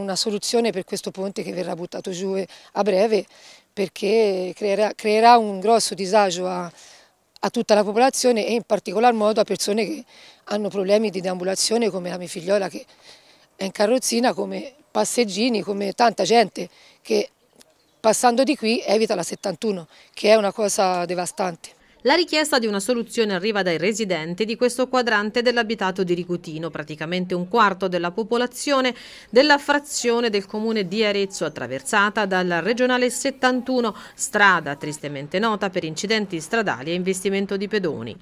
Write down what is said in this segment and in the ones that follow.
Una soluzione per questo ponte che verrà buttato giù eh, a breve perché creerà, creerà un grosso disagio a, a, tutta la popolazione e in particolar modo a persone che hanno problemi di deambulazione come la mia figliola che è in carrozzina, come passeggini, come tanta gente che passando di qui evita la 71 che è una cosa devastante. La richiesta di una soluzione arriva dai residenti di questo quadrante dell'abitato di Ricutino, praticamente un quarto della popolazione della frazione del comune di Arezzo attraversata dalla regionale 71, strada tristemente nota per incidenti stradali e investimento di pedoni.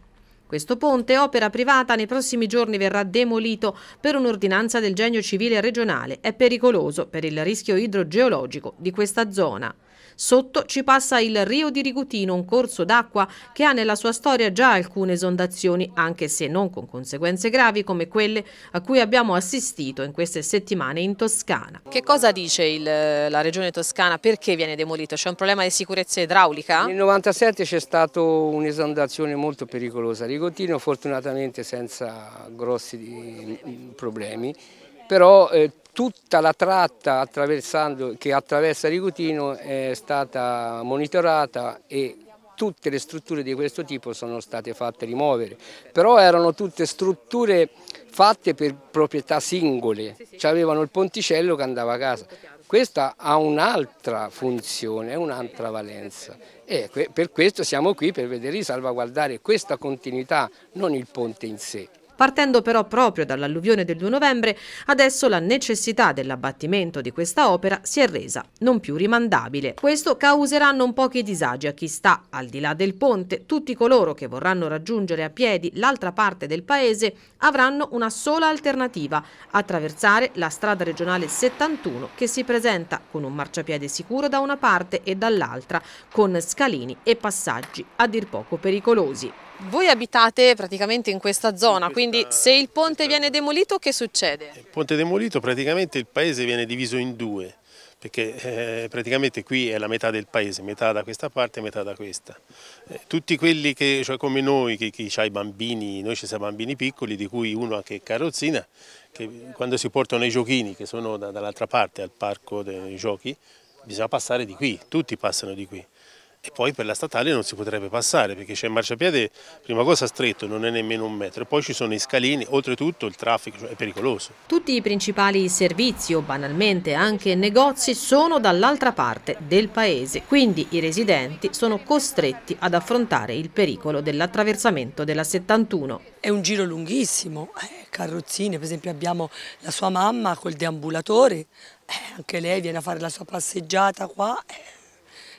Questo ponte, opera privata, nei prossimi giorni verrà demolito per un'ordinanza del genio civile regionale. È pericoloso per il rischio idrogeologico di questa zona. Sotto ci passa il Rio di Rigutino, un corso d'acqua che ha nella sua storia già alcune esondazioni, anche se non con conseguenze gravi come quelle a cui abbiamo assistito in queste settimane in Toscana. Che cosa dice il, la regione toscana? Perché viene demolito? C'è un problema di sicurezza idraulica? Nel 1997 c'è stata un'esondazione molto pericolosa di continuo, fortunatamente senza grossi problemi, però eh, tutta la tratta che attraversa Rigutino è stata monitorata e tutte le strutture di questo tipo sono state fatte rimuovere, però erano tutte strutture fatte per proprietà singole, cioè avevano il ponticello che andava a casa. Questa ha un'altra funzione, un'altra valenza e per questo siamo qui per vedere di salvaguardare questa continuità, non il ponte in sé. Partendo però proprio dall'alluvione del 2 novembre, adesso la necessità dell'abbattimento di questa opera si è resa non più rimandabile. Questo causerà non pochi disagi a chi sta al di là del ponte. Tutti coloro che vorranno raggiungere a piedi l'altra parte del paese avranno una sola alternativa, attraversare la strada regionale 71 che si presenta con un marciapiede sicuro da una parte e dall'altra, con scalini e passaggi a dir poco pericolosi. Voi abitate praticamente in questa zona, in questa... quindi se il ponte viene demolito che succede? Il ponte demolito praticamente il paese viene diviso in due, perché eh, praticamente qui è la metà del paese, metà da questa parte e metà da questa. Eh, tutti quelli che, cioè come noi, che, che ha i bambini, noi ci siamo bambini piccoli, di cui uno anche carrozzina, che quando si portano i giochini, che sono da, dall'altra parte al parco dei giochi, bisogna passare di qui, tutti passano di qui e poi per la statale non si potrebbe passare perché c'è il marciapiede, prima cosa stretto, non è nemmeno un metro, e poi ci sono i scalini, oltretutto il traffico cioè, è pericoloso. Tutti i principali servizi o banalmente anche negozi sono dall'altra parte del paese, quindi i residenti sono costretti ad affrontare il pericolo dell'attraversamento della 71. È un giro lunghissimo, eh, carrozzine, per esempio abbiamo la sua mamma col deambulatore, eh, anche lei viene a fare la sua passeggiata qua, eh,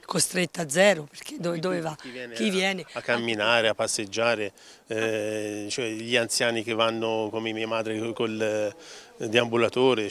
costretta a zero, perché dove, dove va? Chi viene, Chi viene a, a, camminare, a passeggiare, eh, cioè gli anziani che vanno come mia madre col eh, deambulatore.